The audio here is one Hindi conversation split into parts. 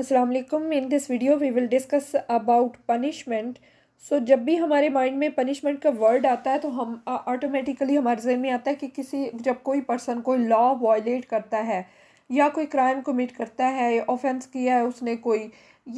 अस्सलाम वालेकुम in this video we will discuss about punishment so जब भी हमारे माइंड में पनिशमेंट का वर्ड आता है तो हम ऑटोमेटिकली हमारे जहन में आता है कि किसी जब कोई पर्सन कोई लॉ वॉयलेट करता है या कोई क्राइम कमिट करता है ऑफेंस किया है उसने कोई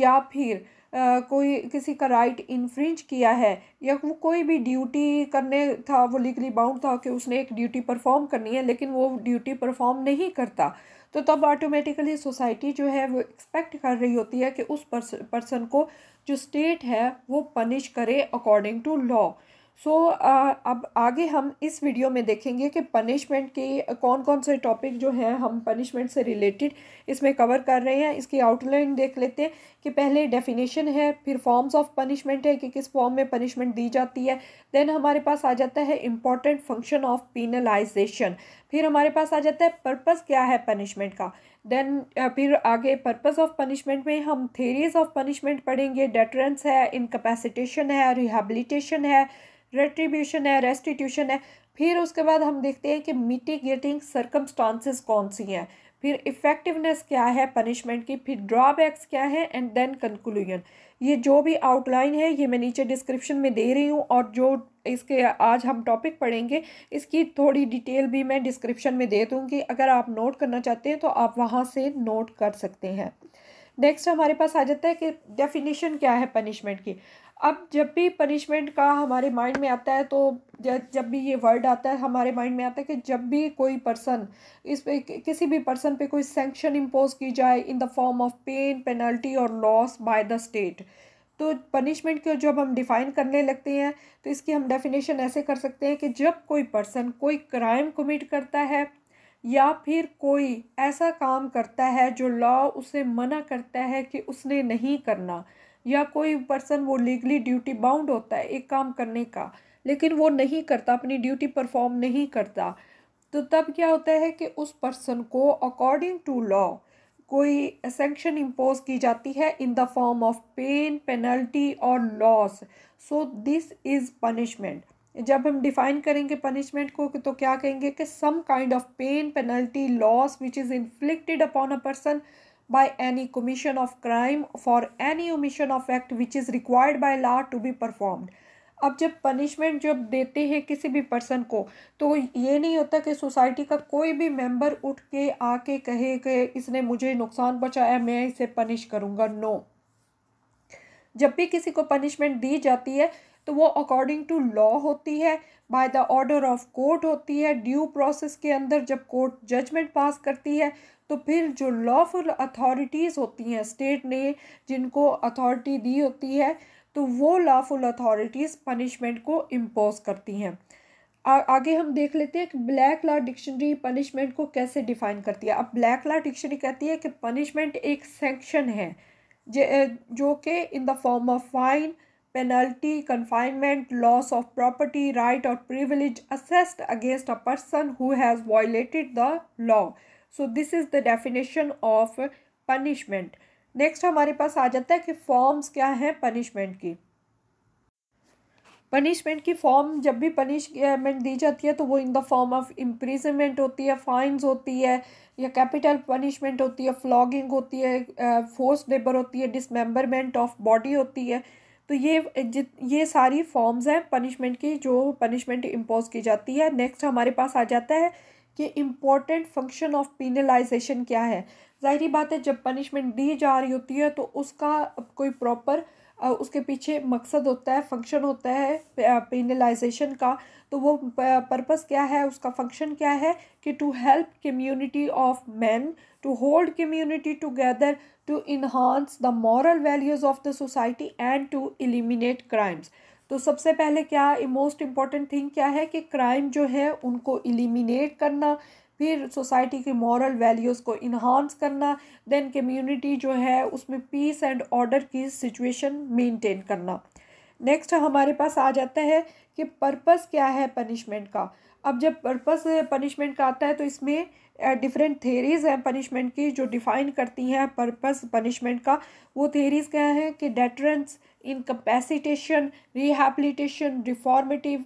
या फिर Uh, कोई किसी का राइट इन्फ्रिंज किया है या वो कोई भी ड्यूटी करने था वो लीगली बाउंड था कि उसने एक ड्यूटी परफॉर्म करनी है लेकिन वो ड्यूटी परफॉर्म नहीं करता तो तब ऑटोमेटिकली सोसाइटी जो है वो एक्सपेक्ट कर रही होती है कि उस पर्सन को जो स्टेट है वो पनिश करे according to law so so, अब आगे हम इस वीडियो में देखेंगे कि पनिशमेंट के कौन कौन से टॉपिक जो हैं हम पनिशमेंट से रिलेटेड इसमें कवर कर रहे हैं इसकी आउटलाइन देख लेते हैं कि पहले डेफिनेशन है फिर फॉर्म्स ऑफ पनिशमेंट है कि किस फॉर्म में पनिशमेंट दी जाती है देन हमारे पास आ जाता है इम्पॉर्टेंट फंक्शन ऑफ पीनलाइजेशन फिर हमारे पास आ जाता है पर्पज़ क्या है पनिशमेंट का देन uh, फिर आगे पर्पज़ ऑफ पनिशमेंट में हम थेरीज ऑफ पनिशमेंट पढ़ेंगे डेटरेंस है इनकपेसिटेशन है रिहेबलीटेशन है रेट्रीब्यूशन है रेस्टिट्यूशन है फिर उसके बाद हम देखते हैं कि मिटिगेटिंग सर्कमस्टांसिस कौन सी हैं फिर इफ़ेक्टिवनेस क्या है पनिशमेंट की फिर ड्रॉबैक्स क्या है एंड देन कंक्लूजन ये जो भी आउटलाइन है ये मैं नीचे डिस्क्रिप्शन में दे रही हूँ और जो इसके आज हम टॉपिक पढ़ेंगे इसकी थोड़ी डिटेल भी मैं डिस्क्रिप्शन में दे दूँगी अगर आप नोट करना चाहते हैं तो आप वहाँ से नोट कर सकते हैं नेक्स्ट हमारे पास आ जाता है कि डेफिनेशन क्या है पनिशमेंट की अब जब भी पनिशमेंट का हमारे माइंड में आता है तो जब भी ये वर्ड आता है हमारे माइंड में आता है कि जब भी कोई पर्सन इस पे किसी भी पर्सन पे कोई सेंक्शन इम्पोज की जाए in the form of pain penalty और लॉस बाय द स्टेट तो पनिशमेंट को जब हम डिफ़ाइन करने लगते हैं तो इसकी हम डेफिनेशन ऐसे कर सकते हैं कि जब कोई पर्सन कोई क्राइम कमिट करता है या फिर कोई ऐसा काम करता है जो लॉ उसे मना करता है कि उसने नहीं करना या कोई पर्सन वो लीगली ड्यूटी बाउंड होता है एक काम करने का लेकिन वो नहीं करता अपनी ड्यूटी परफॉर्म नहीं करता तो तब क्या होता है कि उस पर्सन को अकॉर्डिंग टू लॉ कोई सेंक्शन इम्पोज की जाती है in the form of pain penalty और loss so this is punishment जब हम डिफाइन करेंगे पनिशमेंट को तो क्या कहेंगे कि some kind of pain penalty loss which is inflicted upon a person by any commission of crime for any omission of act which is required by law to be performed अब जब पनिशमेंट जब देते हैं किसी भी पर्सन को तो ये नहीं होता कि सोसाइटी का कोई भी मेंबर उठ के आके कहे कि इसने मुझे नुकसान पहुंचाया मैं इसे पनिश करूँगा नो जब भी किसी को पनिशमेंट दी जाती है तो वो अकॉर्डिंग टू लॉ होती है by the order of court होती है ड्यू प्रोसेस के अंदर जब कोर्ट जजमेंट पास करती है तो फिर जो लॉफुल अथॉरिटीज़ होती हैं स्टेट ने जिनको अथॉरिटी दी होती है तो वो लॉफुल अथॉरिटीज़ पनिशमेंट को इम्पोज करती हैं आगे हम देख लेते हैं कि ब्लैक लॉ डिक्शनरी पनिशमेंट को कैसे डिफाइन करती है अब ब्लैक लॉ डिक्शनरी कहती है कि पनिशमेंट एक सेंक्शन है जो कि in the form of fine penalty confinement loss of property right और privilege assessed against a person who has violated the law so this is the definition of punishment next हमारे पास आ जाता है कि फॉर्म्स क्या हैं पनिशमेंट की पनिशमेंट की फॉर्म जब भी पनिशमेंट दी जाती है तो वो in the form of imprisonment होती है फाइन्स होती है या कैपिटल पनिशमेंट होती है फ्लॉगिंग होती है फोर्स लेबर होती है डिसमेंबरमेंट ऑफ बॉडी होती है तो ये जित ये सारी फॉर्म्स हैं पनिशमेंट की जो पनिशमेंट इम्पोज की जाती है नेक्स्ट हमारे पास आ जाता है कि इम्पोर्टेंट फंक्शन ऑफ पीनलाइजेशन क्या है ज़ाहरी बात है जब पनिशमेंट दी जा रही होती है तो उसका कोई प्रॉपर उसके पीछे मकसद होता है फंक्शन होता है पिनलाइजेशन का तो वो पर्पस क्या है उसका फंक्शन क्या है कि to help community of man to hold community together to enhance the moral values of the society and to eliminate crimes तो सबसे पहले क्या मोस्ट इम्पॉर्टेंट थिंग क्या है कि क्राइम जो है उनको इलिमिनेट करना फिर सोसाइटी की मॉरल वैल्यूज़ को इन्हांस करना देन कम्युनिटी जो है उसमें पीस एंड ऑर्डर की सिचुएशन मेंटेन करना नेक्स्ट हमारे पास आ जाता है कि पर्पस क्या है पनिशमेंट का अब जब पर्पस पनिशमेंट का आता है तो इसमें डिफरेंट थेरीज़ हैं पनिशमेंट की जो डिफ़ाइन करती हैं पर्पस पनिशमेंट का वो थेरीज़ क्या हैं कि डेटरेंस इनकपेसिटेशन रिहेबलीटेशन रिफॉर्मेटिव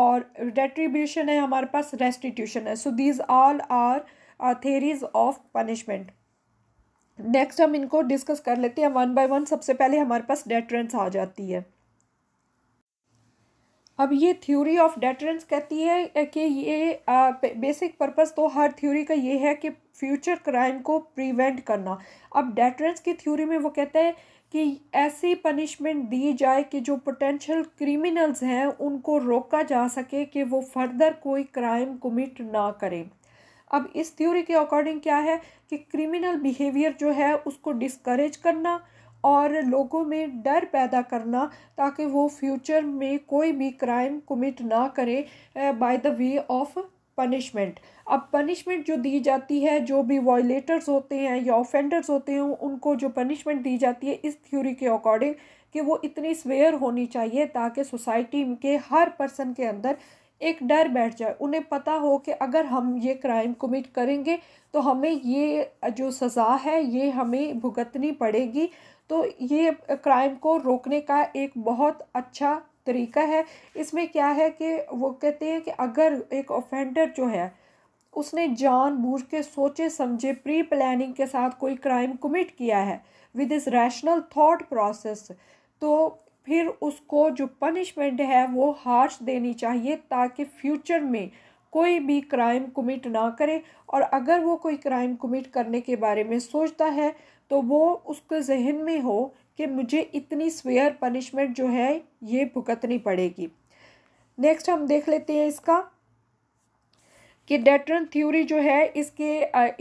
और डेट्रीब्यूशन है हमारे पास रेस्टिट्यूशन है so these all are theories of punishment next हम इनको डिस्कस कर लेते हैं वन बाय वन सबसे पहले हमारे पास डेटरेंस आ जाती है अब ये थ्योरी ऑफ डेटरेंस कहती है कि ये बेसिक पर्पस तो हर थ्योरी का ये है कि फ्यूचर क्राइम को प्रिवेंट करना अब डेटरेंस की थ्योरी में वो कहता है कि ऐसी पनिशमेंट दी जाए कि जो पोटेंशियल क्रिमिनल्स हैं उनको रोका जा सके कि वो फर्दर कोई क्राइम कमिट ना करें अब इस थ्योरी के अकॉर्डिंग क्या है कि क्रिमिनल बिहेवियर जो है उसको डिस्करेज करना और लोगों में डर पैदा करना ताकि वो फ्यूचर में कोई भी क्राइम कमिट ना करें by the way of punishment अब पनिशमेंट जो दी जाती है जो भी वॉयलेटर्स होते हैं या ऑफेंडर्स होते हैं उनको जो पनिशमेंट दी जाती है इस थ्योरी के अकॉर्डिंग कि वो इतनी स्वेयर होनी चाहिए ताकि सोसाइटी के हर पर्सन के अंदर एक डर बैठ जाए उन्हें पता हो कि अगर हम ये क्राइम कमिट करेंगे तो हमें ये जो सज़ा है ये हमें भुगतनी पड़ेगी तो ये क्राइम को रोकने का एक बहुत अच्छा तरीका है इसमें क्या है कि वो कहते हैं कि अगर एक ऑफेंडर जो है उसने जान बूझ के सोचे समझे प्री प्लानिंग के साथ कोई क्राइम कमिट किया है विद इस रैशनल थॉट प्रोसेस तो फिर उसको जो पनिशमेंट है वो हार्श देनी चाहिए ताकि फ्यूचर में कोई भी क्राइम कमिट ना करे और अगर वो कोई क्राइम कमिट करने के बारे में सोचता है तो वो उसके जहन में हो कि मुझे इतनी स्वेयर पनिशमेंट जो है ये भुगतनी पड़ेगी नेक्स्ट हम देख लेते हैं इसका कि डेटरन थ्योरी जो है इसके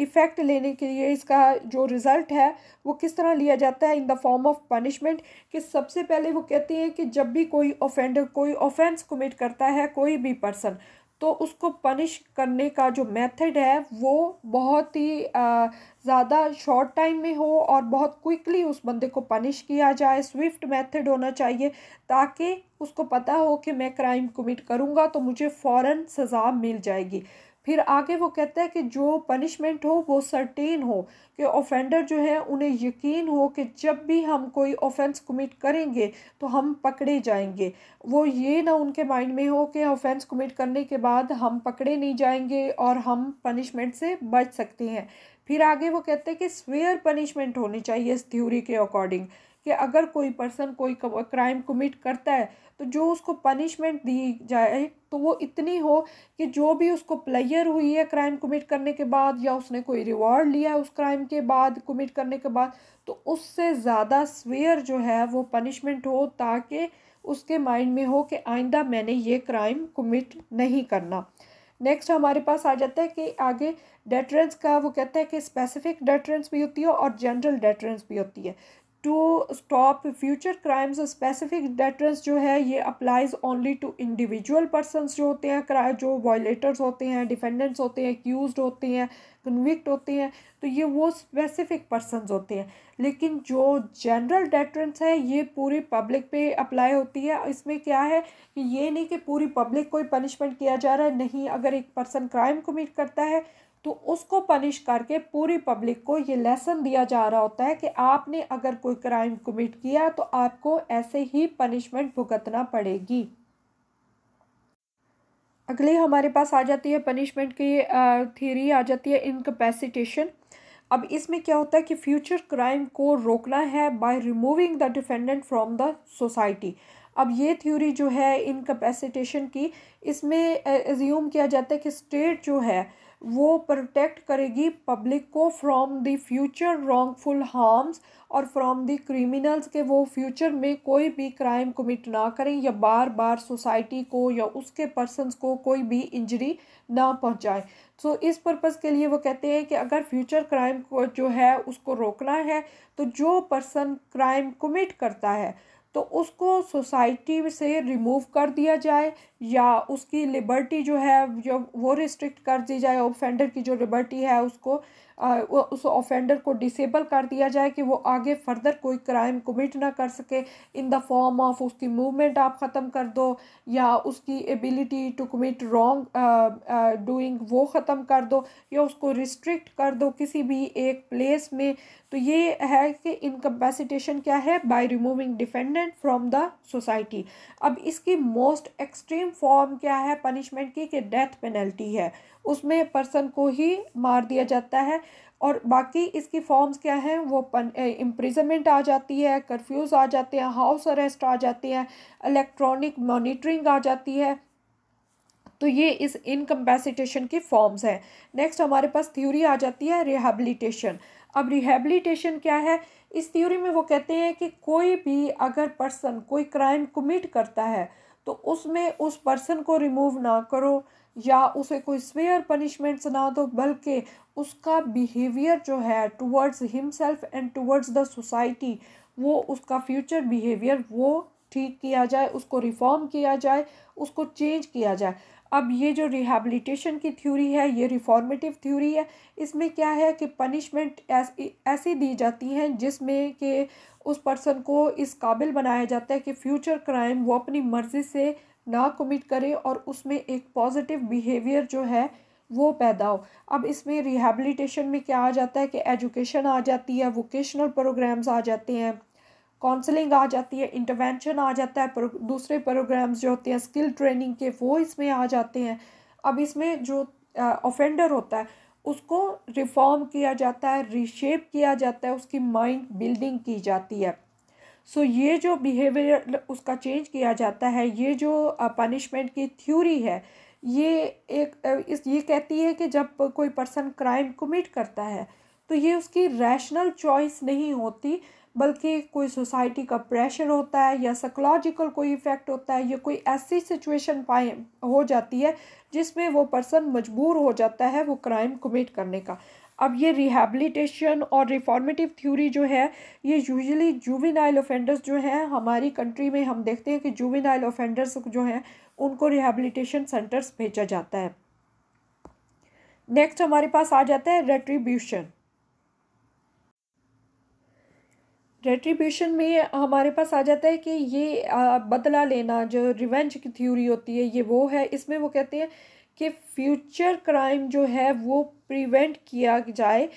इफ़ेक्ट लेने के लिए इसका जो रिज़ल्ट है वो किस तरह लिया जाता है in the form of punishment कि सबसे पहले वो कहते हैं कि जब भी कोई ऑफेंडर कोई ऑफेंस कमिट करता है कोई भी पर्सन तो उसको पनिश करने का जो मेथड है वो बहुत ही ज़्यादा शॉर्ट टाइम में हो और बहुत क्विकली उस बंदे को पनिश किया जाए स्विफ्ट मेथड होना चाहिए ताकि उसको पता हो कि मैं क्राइम कमिट करूँगा तो मुझे फ़ौर सज़ा मिल जाएगी फिर आगे वो कहता है कि जो पनिशमेंट हो वो सर्टेन हो कि ऑफेंडर जो है उन्हें यकीन हो कि जब भी हम कोई ऑफेंस कमिट करेंगे तो हम पकड़े जाएंगे वो ये ना उनके माइंड में हो कि ऑफेंस कमिट करने के बाद हम पकड़े नहीं जाएंगे और हम पनिशमेंट से बच सकते हैं फिर आगे वो कहते हैं कि स्वेयर पनिशमेंट होनी चाहिए इस थ्योरी के अकॉर्डिंग कि अगर कोई पर्सन कोई क्राइम कमिट करता है तो जो उसको पनिशमेंट दी जाए तो वो इतनी हो कि जो भी उसको प्लेयर हुई है क्राइम कमिट करने के बाद या उसने कोई रिवॉर्ड लिया है उस क्राइम के बाद कमिट करने के बाद तो उससे ज़्यादा स्वेयर जो है वो पनिशमेंट हो ताकि उसके माइंड में हो कि आइंदा मैंने ये क्राइम कमिट नहीं करना नेक्स्ट हमारे पास आ जाता है कि आगे डेटरेंस का वो कहते हैं कि स्पेसिफिक डेटरेंस भी होती है और जनरल डेटरेंस भी होती है to stop future crimes specific deterrence जो है ये applies only to individual persons जो होते हैं क्राइ जो वॉयलेटर्स होते हैं डिफेंडेंट्स होते हैं एक्यूज होते हैं कन्विक्ट होते हैं तो ये वो स्पेसिफिक पर्सनस होते हैं लेकिन जो जनरल डेटरेंस है ये पूरी पब्लिक पे अप्लाई होती है इसमें क्या है कि ये नहीं कि पूरी पब्लिक को ही पनिशमेंट किया जा रहा है नहीं अगर एक पर्सन क्राइम कमिट करता है तो उसको पनिश करके पूरी पब्लिक को ये लेसन दिया जा रहा होता है कि आपने अगर कोई क्राइम कमिट किया तो आपको ऐसे ही पनिशमेंट भुगतना पड़ेगी अगले हमारे पास आ जाती है पनिशमेंट की थीरी आ जाती है इनकपेसिटेशन अब इसमें क्या होता है कि फ्यूचर क्राइम को रोकना है by removing the defendant from the society अब ये थ्योरी जो है इनकपेसिटेशन की इसमें एज्यूम किया जाता है कि स्टेट जो है वो प्रोटेक्ट करेगी पब्लिक को from the future wrongful harms और फ्रॉम द क्रिमिनल्स के वो फ्यूचर में कोई भी क्राइम कमिट ना करें या बार बार सोसाइटी को या उसके पर्सनस को कोई भी इंजरी ना पहुंचाए सो so, इस पर्पज़ के लिए वो कहते हैं कि अगर फ्यूचर क्राइम को जो है उसको रोकना है तो जो पर्सन क्राइम कमिट करता है तो उसको सोसाइटी से रिमूव कर दिया जाए या उसकी लिबर्टी जो है जो वो रिस्ट्रिक्ट कर दी जाए ऑफेंडर की जो लिबर्टी है उसको आ, उस ऑफेंडर को डिसेबल कर दिया जाए कि वो आगे फर्दर कोई क्राइम कमिट ना कर सके इन द फॉर्म ऑफ उसकी मूवमेंट आप ख़त्म कर दो या उसकी ability to commit wrongdoing वो ख़त्म कर दो या उसको रिस्ट्रिक्ट कर दो किसी भी एक प्लेस में तो ये है कि इनकम्पेसिटेशन क्या है by removing defendant from the society अब इसकी मोस्ट एक्सट्रीम सेम फॉर्म क्या है पनिशमेंट की कि डेथ पेनल्टी है उसमें पर्सन को ही मार दिया जाता है और बाकी इसकी फॉर्म्स क्या हैं वो इम्प्रिजमेंट आ जाती है कर्फ्यूज आ जाते हैं हाउस अरेस्ट आ जाते हैं इलेक्ट्रॉनिक मॉनिटरिंग आ जाती है तो ये इस इनकम्पेसिटेशन की फॉर्म्स हैं नेक्स्ट हमारे पास थ्योरी आ जाती है रिहेबलीटेशन अब रिहेबिलिटेशन क्या है इस थ्योरी में वो कहते हैं कि कोई भी अगर पर्सन कोई क्राइम कमिट करता है तो उसमें उस पर्सन को रिमूव ना करो या उसे कोई स्वेयर पनिशमेंट्स ना दो बल्कि उसका बिहेवियर जो है towards himself and towards the society वो उसका फ्यूचर बिहेवियर वो ठीक किया जाए उसको रिफॉर्म किया जाए उसको चेंज किया जाए अब ये जो रिहेबलीटेशन की थ्योरी है ये रिफॉर्मेटिव थ्योरी है इसमें क्या है कि पनिशमेंट ऐसी ऐसी दी जाती हैं जिसमें कि उस पर्सन को इस काबिल बनाया जाता है कि फ्यूचर क्राइम वो अपनी मर्ज़ी से ना कमिट करे और उसमें एक पॉजिटिव बिहेवियर जो है वो पैदा हो अब इसमें रिहेबिलिटेशन में क्या आ जाता है कि एजुकेशन आ जाती है वोकेशनल प्रोग्राम्स आ जाते हैं काउंसलिंग आ जाती है इंटरवेंशन आ जाता है प्रो, दूसरे प्रोग्राम्स जो होते हैं स्किल ट्रेनिंग के वो इसमें आ जाते हैं अब इसमें जो ऑफेंडर होता है उसको रिफॉर्म किया जाता है रिशेप किया जाता है उसकी माइंड बिल्डिंग की जाती है सो so, ये जो बिहेवियर उसका चेंज किया जाता है ये जो पनिशमेंट की थ्योरी है ये एक इस ये कहती है कि जब कोई पर्सन क्राइम कमिट करता है तो ये उसकी रैशनल चॉइस नहीं होती बल्कि कोई सोसाइटी का प्रेशर होता है या साइकोलॉजिकल कोई इफ़ेक्ट होता है या कोई ऐसी सिचुएशन पाए हो जाती है जिसमें वो पर्सन मजबूर हो जाता है वो क्राइम कमिट करने का अब ये रिहेबलीटेशन और रिफॉर्मेटिव थ्योरी जो है ये यूजली जुविनाइल ऑफेंडर्स जो हैं हमारी कंट्री में हम देखते हैं कि जुविनाइल ऑफेंडर्स जो हैं उनको रिहेबलीटेशन सेंटर्स भेजा जाता है नेक्स्ट हमारे पास आ जाता है रेट्रीब्यूशन रेट्रीब्यूशन में हमारे पास आ जाता है कि ये बदला लेना जो रिवेंज की थ्योरी होती है ये वो है इसमें वो कहते हैं कि फ्यूचर क्राइम जो है वो प्रिवेंट किया जाए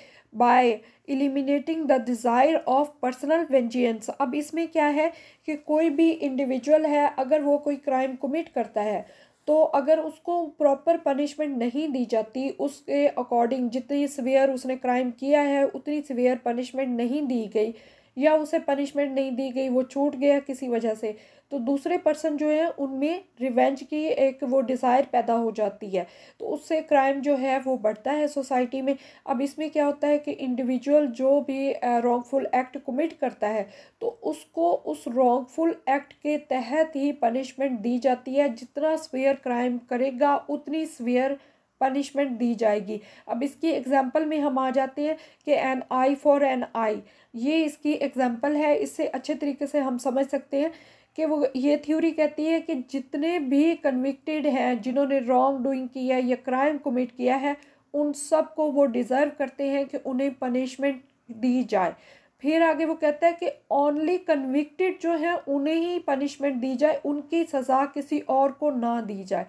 by eliminating the desire of personal vengeance अब इसमें क्या है कि कोई भी इंडिविजुअल है अगर वो कोई क्राइम कमिट करता है तो अगर उसको प्रॉपर पनिशमेंट नहीं दी जाती उसके अकॉर्डिंग जितनी सवियर उसने क्राइम किया है उतनी सवियर पनिशमेंट नहीं दी गई या उसे पनिशमेंट नहीं दी गई वो छूट गया किसी वजह से तो दूसरे पर्सन जो है उनमें रिवेंज की एक वो डिज़ायर पैदा हो जाती है तो उससे क्राइम जो है वो बढ़ता है सोसाइटी में अब इसमें क्या होता है कि इंडिविजुअल जो भी रॉन्गफुल एक्ट कमिट करता है तो उसको उस रॉन्गफुल एक्ट के तहत ही पनिशमेंट दी जाती है जितना स्वेयर क्राइम करेगा उतनी स्वेयर पनिशमेंट दी जाएगी अब इसकी एग्जाम्पल में हम आ जाते हैं कि an eye for an eye ये इसकी एग्जाम्पल है इससे अच्छे तरीके से हम समझ सकते हैं कि वो ये थ्योरी कहती है कि जितने भी कन्विक्टेड हैं जिन्होंने रॉन्ग डूइंग किया या क्राइम कमिट किया है उन सब को वो डिज़र्व करते हैं कि उन्हें पनिशमेंट दी जाए फिर आगे वो कहता है कि ओनली कन्विक्टेड जो हैं उन्हें ही पनिशमेंट दी जाए उनकी सज़ा किसी और को ना दी जाए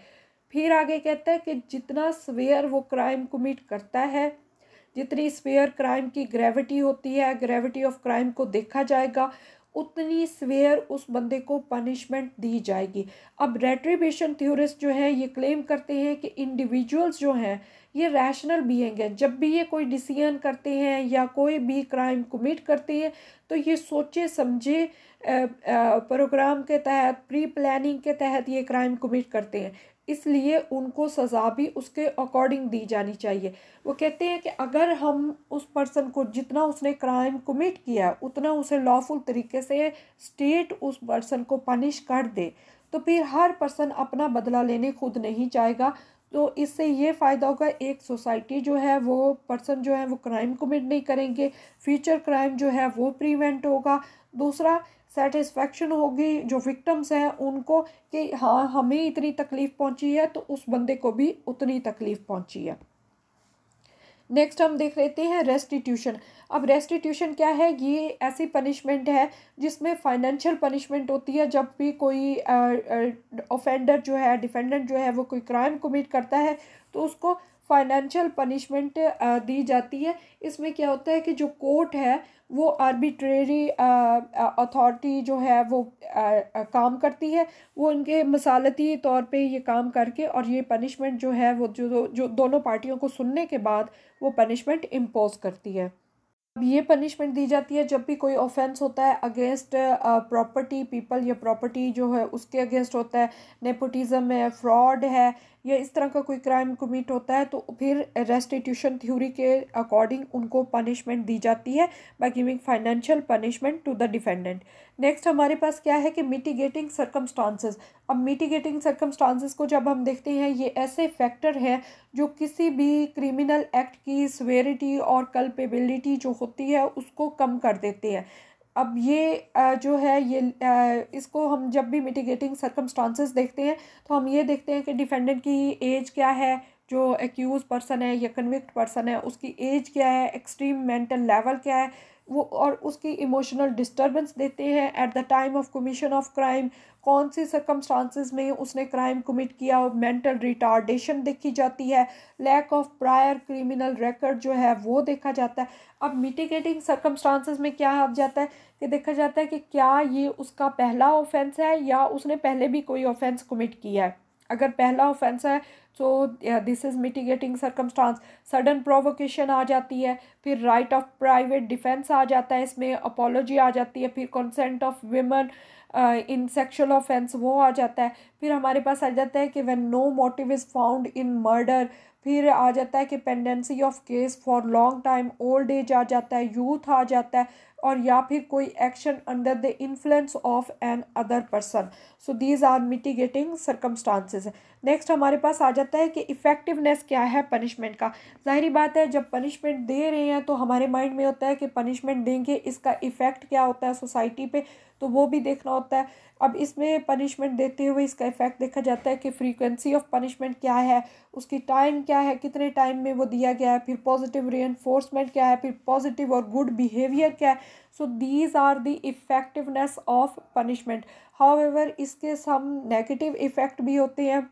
फिर आगे कहता है कि जितना स्वेयर वो क्राइम कमिट करता है जितनी स्वेयर क्राइम की ग्रेविटी होती है ग्रेविटी ऑफ क्राइम को देखा जाएगा उतनी स्वेयर उस बंदे को पनिशमेंट दी जाएगी अब रेट्रीब्यूशन थ्योरिस्ट जो हैं ये क्लेम करते हैं कि इंडिविजुअल्स जो हैं ये रैशनल बीइंग हैं जब भी ये कोई डिसीजन करते हैं या कोई भी क्राइम कमिट करते हैं तो ये सोचे समझे प्रोग्राम के तहत प्री प्लानिंग के तहत ये क्राइम कमिट करते हैं इसलिए उनको सज़ा भी उसके अकॉर्डिंग दी जानी चाहिए वो कहते हैं कि अगर हम उस पर्सन को जितना उसने क्राइम कमिट किया है उतना उसे लॉफुल तरीके से स्टेट उस पर्सन को पनिश कर दे तो फिर हर पर्सन अपना बदला लेने खुद नहीं चाहेगा तो इससे ये फ़ायदा होगा एक सोसाइटी जो है वो पर्सन जो है वो क्राइम कमिट नहीं करेंगे फ्यूचर क्राइम जो है वो प्रिवेंट होगा दूसरा सेटिस्फेक्शन होगी जो विक्टम्स हैं उनको कि हाँ हमें इतनी तकलीफ़ पहुंची है तो उस बंदे को भी उतनी तकलीफ़ पहुंची है नेक्स्ट हम देख लेते हैं रेस्टिट्यूशन अब रेस्टिट्यूशन क्या है ये ऐसी पनिशमेंट है जिसमें फाइनेंशियल पनिशमेंट होती है जब भी कोई ऑफेंडर जो है डिफेंडेंट जो है वो कोई क्राइम कमिट करता है तो उसको फाइनेंशियल पनिशमेंट uh, दी जाती है इसमें क्या होता है कि जो कोर्ट है वो आर्बिट्रेरी अथॉरिटी uh, uh, जो है वो आ, आ, काम करती है वो इनके मसालती तौर पे ये काम करके और ये पनिशमेंट जो है वो जो जो दोनों पार्टियों को सुनने के बाद वो पनिशमेंट इम्पोज करती है अब ये पनिशमेंट दी जाती है जब भी कोई ऑफेंस होता है अगेंस्ट प्रॉपर्टी पीपल या प्रॉपर्टी जो है उसके अगेंस्ट होता है नेपोटिज़म है फ्रॉड है या इस तरह का कोई क्राइम कमिट होता है तो फिर रेस्टिट्यूशन थ्योरी के अकॉर्डिंग उनको पनिशमेंट दी जाती है by giving financial punishment to the defendant next हमारे पास क्या है कि मिटिगेटिंग सर्कमस्टांसेस अब मिटिगेटिंग सर्कमस्टांसेस को जब हम देखते हैं ये ऐसे फैक्टर हैं जो किसी भी क्रिमिनल एक्ट की सवेरिटी और कल्पेबिलिटी जो होती है उसको कम कर देते हैं अब ये जो है ये इसको हम जब भी मिटिगेटिंग सर्कमस्टांसेस देखते हैं तो हम ये देखते हैं कि डिफेंडेंट की एज क्या है जो एक्यूज़ पर्सन है या कन्विक्ट पर्सन है उसकी एज क्या है एक्सट्रीम मेंटल लेवल क्या है वो और उसकी इमोशनल डिस्टरबेंस देते हैं at the time of commission of crime कौन सी सर्कमस्टांसिस में उसने क्राइम कमिट किया और मेंटल रिटार्डेशन देखी जाती है lack of prior criminal record जो है वो देखा जाता है अब मिटिगेटिंग सर्कमस्टांसिस में क्या आ जाता है कि देखा जाता है कि क्या ये उसका पहला ऑफेंस है या उसने पहले भी कोई ऑफेंस कमिट किया है अगर पहला ऑफेंस है so this is mitigating circumstance sudden provocation आ जाती है फिर राइट ऑफ प्राइवेट डिफेंस आ जाता है इसमें अपोलॉजी आ जाती है फिर consent of women in sexual offence वो आ जाता है फिर हमारे पास आ जाता है कि when no motive is found in murder फिर आ जाता है कि pendency of case for long time old age आ जाता है यूथ आ जाता है और या फिर कोई action under the influence of an other person so these are mitigating circumstances next हमारे पास आ जाता है कि इफ़ेक्टिवनेस क्या है पनिशमेंट का ज़ाहरी बात है जब पनिशमेंट दे रहे हैं तो हमारे माइंड में होता है कि पनिशमेंट देंगे इसका इफ़ेक्ट क्या होता है सोसाइटी पे तो वो भी देखना होता है अब इसमें पनिशमेंट देते हुए इसका इफेक्ट देखा जाता है कि फ्रीक्वेंसी ऑफ पनिशमेंट क्या है उसकी टाइम क्या है कितने टाइम में वो दिया गया है फिर पॉजिटिव री क्या है फिर पॉजिटिव और गुड बिहेवियर क्या है so these are the effectiveness of punishment how इसके सम नेगेटिव इफ़ेक्ट भी होते हैं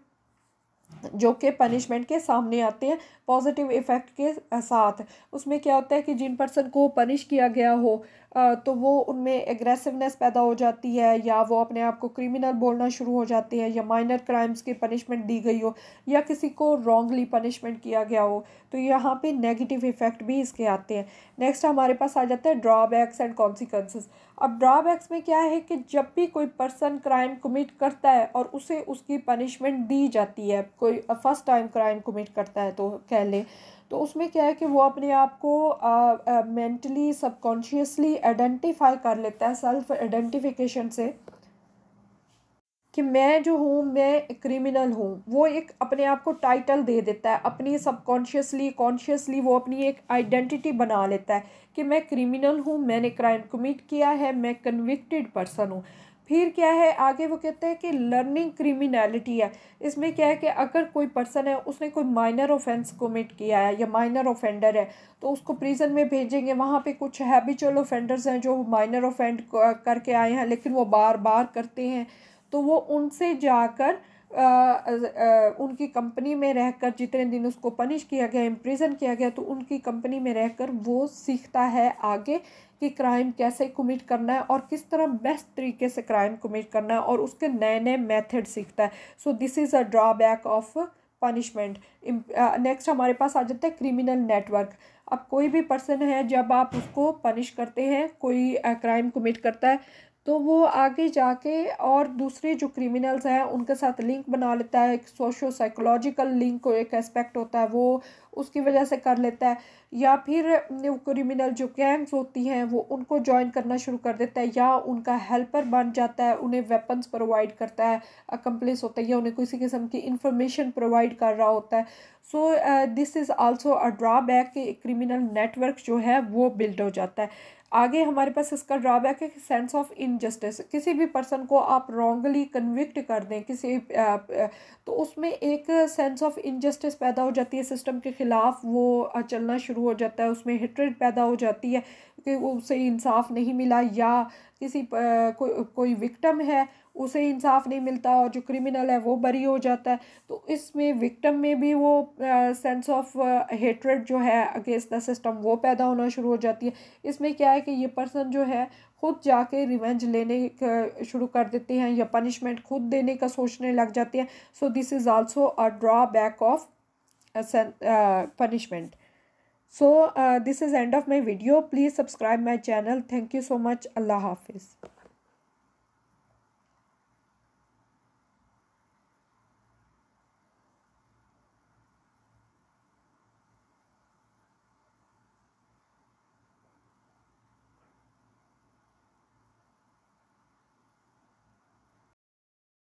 जो कि पनिशमेंट के सामने आते हैं पॉजिटिव इफ़ेक्ट के साथ उसमें क्या होता है कि जिन पर्सन को पनिश किया गया हो तो वो उनमें एग्रेसिवनेस पैदा हो जाती है या वो अपने आप को क्रिमिनल बोलना शुरू हो जाते हैं या माइनर क्राइम्स की पनिशमेंट दी गई हो या किसी को रॉन्गली पनिशमेंट किया गया हो तो यहाँ पे नेगेटिव इफ़ेक्ट भी इसके आते हैं नेक्स्ट हमारे पास आ जाता है ड्रॉबैक्स एंड कॉन्सिक्वेंसेस अब ड्रॉबैक्स में क्या है कि जब भी कोई पर्सन क्राइम कमिट करता है और उसे उसकी पनिशमेंट दी जाती है कोई फर्स्ट टाइम क्राइम कमिट करता है तो कह लें तो उसमें क्या है कि वो अपने आप को मेंटली सबकॉन्शियसली आइडेंटिफाई कर लेता है सेल्फ आइडेंटिफिकेशन से कि मैं जो हूँ मैं क्रिमिनल हूँ वो एक अपने आप को टाइटल दे देता है अपनी सबकॉन्शियसली कॉन्शियसली वो अपनी एक आइडेंटिटी बना लेता है कि मैं क्रिमिनल हूँ मैंने क्राइम कमिट किया है मैं कन्विक्टेड पर्सन हूँ फिर क्या है आगे वो कहते हैं कि लर्निंग क्रिमिनलिटी है इसमें क्या है कि अगर कोई पर्सन है उसने कोई माइनर ऑफेंस कमिट किया है या माइनर ऑफेंडर है तो उसको प्रिजन में भेजेंगे वहाँ पे कुछ हैबिचुअल ऑफेंडर्स हैं जो माइनर ऑफेंड करके आए हैं लेकिन वो बार बार करते हैं तो वो उनसे जाकर आ, आ, आ, उनकी कंपनी में रहकर जितने दिन उसको पनिश किया गया इम्प्रिजन किया गया तो उनकी कंपनी में रहकर वो सीखता है आगे कि क्राइम कैसे कमिट करना है और किस तरह बेस्ट तरीके से क्राइम कमिट करना है और उसके नए नए मेथड सीखता है so this is a drawback of punishment next हमारे पास आ जाता है क्रिमिनल नेटवर्क अब कोई भी पर्सन है जब आप उसको पनिश करते हैं कोई क्राइम कमिट करता है तो वो आगे जाके और दूसरे जो क्रिमिनल्स हैं उनके साथ लिंक बना लेता है एक सोशो साइकोलॉजिकल लिंक को एक एस्पेक्ट होता है वो उसकी वजह से कर लेता है या फिर क्रिमिनल जो गैंग्स होती हैं वो उनको ज्वाइन करना शुरू कर देता है या उनका हेल्पर बन जाता है उन्हें वेपन्स प्रोवाइड करता है अकम्पलिस होता है या उन्हें किसी किस्म की इंफॉर्मेशन प्रोवाइड कर रहा होता है so this is also a drawback कि क्रिमिनल नेटवर्क जो है वो बिल्ड हो जाता है आगे हमारे पास इसका ड्रॉबैक है कि सेंस ऑफ इनजस्टिस किसी भी पर्सन को आप रॉन्गली कन्विक्ट कर दें किसी तो उसमें एक सेंस ऑफ इनजस्टिस पैदा हो जाती है सिस्टम के ख़िलाफ़ वो चलना शुरू हो जाता है उसमें हिटरेट पैदा हो जाती है कि उसे इंसाफ नहीं मिला या किसी को, कोई विक्टम है उसे इंसाफ नहीं मिलता और जो क्रिमिनल है वो बरी हो जाता है तो इसमें विक्टम में भी वो सेंस ऑफ हेटरेड जो है अगेंस्ट द सिस्टम वो पैदा होना शुरू हो जाती है इसमें क्या है कि ये पर्सन जो है खुद जाके रिवेंज लेने शुरू कर देते हैं या पनिशमेंट खुद देने का सोचने लग जाते हैं so this is also a drawback of punishment so uh, this is end of my video please subscribe my channel thank you so much allah hafiz